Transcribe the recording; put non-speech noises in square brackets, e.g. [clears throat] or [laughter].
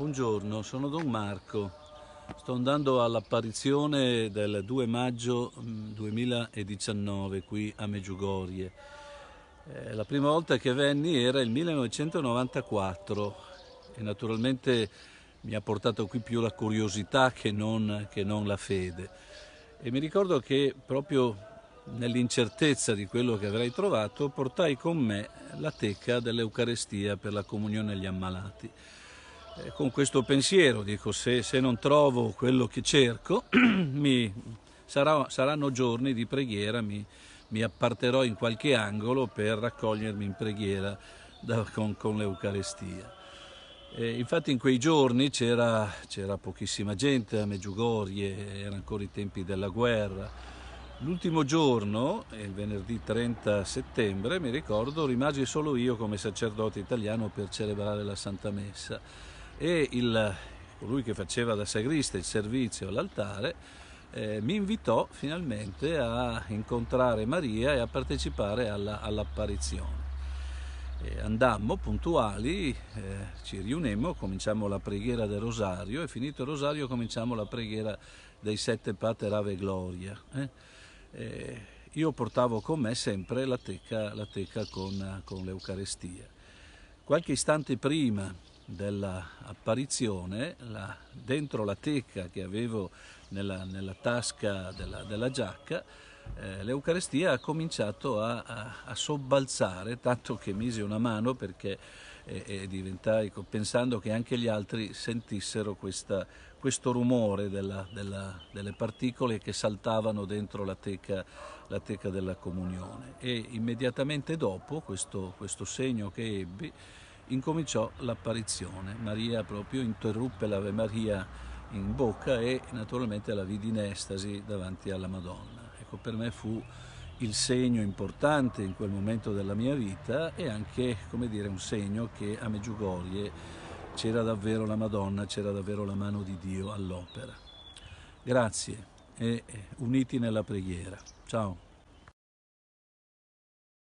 Buongiorno, sono Don Marco. Sto andando all'apparizione del 2 maggio 2019 mm, qui a Meggiugorie. Eh, la prima volta che venni era il 1994 e naturalmente mi ha portato qui più la curiosità che non, che non la fede. E mi ricordo che proprio nell'incertezza di quello che avrei trovato portai con me la teca dell'Eucarestia per la comunione agli ammalati. Eh, con questo pensiero, dico se, se, non trovo quello che cerco, [clears throat] mi, sarà, saranno giorni di preghiera, mi, mi, apparterò in qualche angolo per raccogliermi in preghiera da, con, con l'Eucarestia. E infatti in quei giorni c'era, pochissima gente a Meggiugorie, erano ancora i tempi della guerra. L'ultimo giorno, il venerdì 30 settembre, mi ricordo, rimasi solo io come sacerdote italiano per celebrare la Santa Messa e il, colui che faceva da sagrista il servizio all'altare eh, mi invitò finalmente a incontrare Maria e a partecipare all'apparizione. E andammo puntuali, eh, ci riunemmo, cominciamo la preghiera del rosario e finito il rosario cominciamo la preghiera dei sette pater ave gloria. Eh? io portavo con me sempre la teca, la teca con, con l'Eucarestia. Qualche istante prima dell'apparizione, la, dentro la teca che avevo nella, nella tasca della, della giacca, eh, l'Eucarestia ha cominciato a, a, a, sobbalzare, tanto che misi una mano perché eh, e diventai, pensando che anche gli altri sentissero questa, questo rumore della, della, delle particole che saltavano dentro la teca, la teca della comunione. E immediatamente dopo questo, questo segno che ebbi, incominciò l'apparizione. Maria proprio interruppe l'Ave Maria in bocca e naturalmente la vidi in estasi davanti alla Madonna. Ecco, per me fu il segno importante in quel momento della mia vita e anche, come dire, un segno che a Meggiugorie c'era davvero la Madonna, c'era davvero la mano di Dio all'opera. Grazie e uniti nella preghiera. Ciao.